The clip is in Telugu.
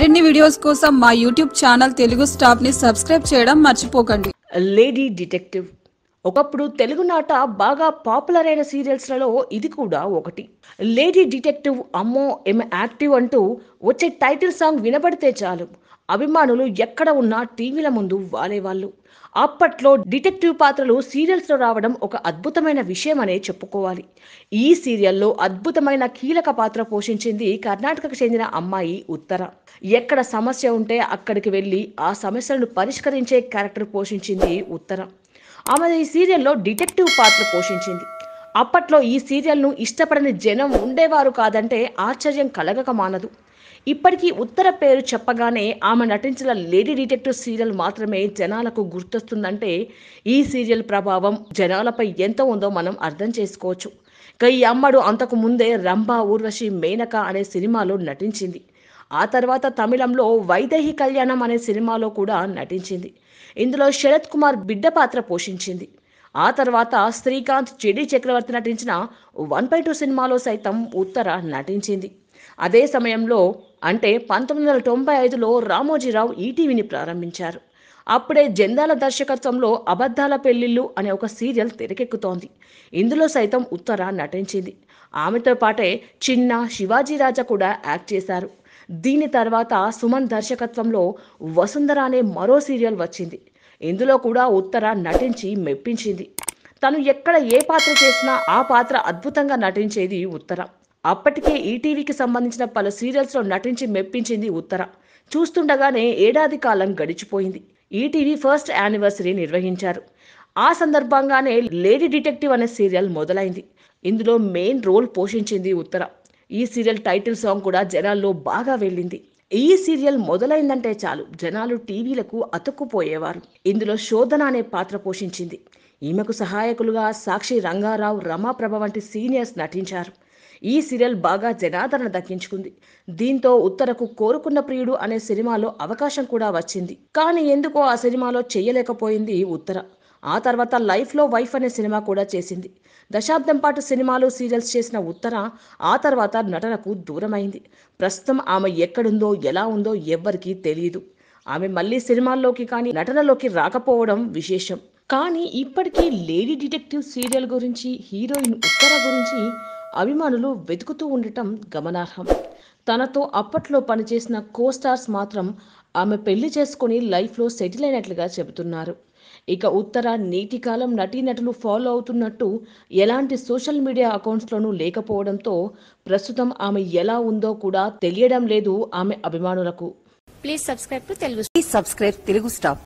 మరిన్ని వీడియోస్ కోసం మా యూట్యూబ్ ఛానల్ తెలుగు స్టాఫ్ ని సబ్స్క్రైబ్ చేయడం మర్చిపోకండి లేడీ డిటెక్టివ్ ఒకప్పుడు తెలుగునాట బాగా పాపులర్ అయిన సీరియల్స్లలో ఇది కూడా ఒకటి లేడీ డిటెక్టివ్ అమ్మో ఎమ్ యాక్టివ్ అంటూ వచ్చే టైటిల్ సాంగ్ వినబడితే చాలు అభిమానులు ఎక్కడ ఉన్నా టీవీల ముందు వాలేవాళ్ళు అప్పట్లో డిటెక్టివ్ పాత్రలు సీరియల్స్లో రావడం ఒక అద్భుతమైన విషయం అనే చెప్పుకోవాలి ఈ సీరియల్లో అద్భుతమైన కీలక పాత్ర పోషించింది కర్ణాటకకు చెందిన అమ్మాయి ఉత్తర ఎక్కడ సమస్య ఉంటే అక్కడికి వెళ్ళి ఆ సమస్యలను పరిష్కరించే క్యారెక్టర్ పోషించింది ఉత్తర ఆమె ఈ సీరియల్లో డిటెక్టివ్ పాత్ర పోషించింది అప్పట్లో ఈ సీరియల్ను ఇష్టపడని జనం ఉండేవారు కాదంటే ఆశ్చర్యం కలగక మానదు ఇప్పటికీ ఉత్తర పేరు చెప్పగానే ఆమె నటించిన లేడీ డిటెక్టివ్ సీరియల్ మాత్రమే జనాలకు గుర్తొస్తుందంటే ఈ సీరియల్ ప్రభావం జనాలపై ఎంత ఉందో మనం అర్థం చేసుకోవచ్చు ఇక ఈ అమ్మడు అంతకు ముందే రంభా ఊర్వశి మేనక అనే సినిమాలో నటించింది ఆ తర్వాత తమిళంలో వైదేహి కళ్యాణం అనే సినిమాలో కూడా నటించింది ఇందులో శరత్ కుమార్ బిడ్డ పాత్ర పోషించింది ఆ తర్వాత శ్రీకాంత్ చెడి చక్రవర్తి నటించిన వన్ బై టూ సినిమాలో సైతం ఉత్తర నటించింది అదే సమయంలో అంటే పంతొమ్మిది వందల తొంభై ఐదులో రామోజీరావు ఈటీవీని ప్రారంభించారు అప్పుడే జందాల దర్శకత్వంలో అబద్ధాల పెళ్లిళ్ళు అనే ఒక సీరియల్ తెరకెక్కుతోంది ఇందులో సైతం ఉత్తర నటించింది ఆమెతో పాటే చిన్న రాజా కూడా యాక్ట్ చేశారు దీని తర్వాత సుమన్ దర్శకత్వంలో వసుంధర అనే మరో సీరియల్ వచ్చింది ఇందులో కూడా ఉత్తర నటించి మెప్పించింది తను ఎక్కడ ఏ పాత్ర చేసినా ఆ పాత్ర అద్భుతంగా నటించేది ఉత్తర అప్పటికే ఈటీవీకి సంబంధించిన పలు సీరియల్స్లో నటించి మెప్పించింది ఉత్తర చూస్తుండగానే ఏడాది కాలం గడిచిపోయింది ఈటీవీ ఫస్ట్ యానివర్సరీ నిర్వహించారు ఆ సందర్భంగానే లేడీ డిటెక్టివ్ అనే సీరియల్ మొదలైంది ఇందులో మెయిన్ రోల్ పోషించింది ఉత్తర ఈ సీరియల్ టైటిల్ సాంగ్ కూడా జనాల్లో బాగా వెళ్ళింది ఈ సీరియల్ మొదలైందంటే చాలు జనాలు టీవీలకు అతుక్కుపోయేవారు ఇందులో శోధన అనే పాత్ర పోషించింది ఈమెకు సహాయకులుగా సాక్షి రంగారావు రమాప్రభ వంటి సీనియర్స్ నటించారు ఈ సీరియల్ బాగా జనాదరణ దక్కించుకుంది దీంతో ఉత్తరకు కోరుకున్న ప్రియుడు అనే సినిమాలో అవకాశం కూడా వచ్చింది కానీ ఎందుకో ఆ సినిమాలో చేయలేకపోయింది ఉత్తర ఆ తర్వాత లైఫ్లో వైఫ్ అనే సినిమా కూడా చేసింది దశాబ్దం పాటు సినిమాలు సీరియల్స్ చేసిన ఉత్తర ఆ తర్వాత నటనకు దూరమైంది ప్రస్తుతం ఆమె ఎక్కడుందో ఎలా ఉందో ఎవ్వరికీ తెలియదు ఆమె మళ్ళీ సినిమాల్లోకి కానీ నటనలోకి రాకపోవడం విశేషం కానీ ఇప్పటికీ లేడీ డిటెక్టివ్ సీరియల్ గురించి హీరోయిన్ ఉత్తర గురించి అభిమానులు వెతుకుతూ ఉండటం గమనార్హం తనతో అప్పట్లో పనిచేసిన కో స్టార్స్ మాత్రం ఆమె పెళ్లి చేసుకుని లైఫ్లో సెటిల్ అయినట్లుగా చెబుతున్నారు ఇక ఉత్తర నీటికాలం నటీనటులు ఫాలో అవుతున్నట్టు ఎలాంటి సోషల్ మీడియా అకౌంట్స్లోనూ లేకపోవడంతో ప్రస్తుతం ఆమె ఎలా ఉందో కూడా తెలియడం లేదు ఆమె అభిమానులకు please subscribe Telugu please subscribe Telugu stop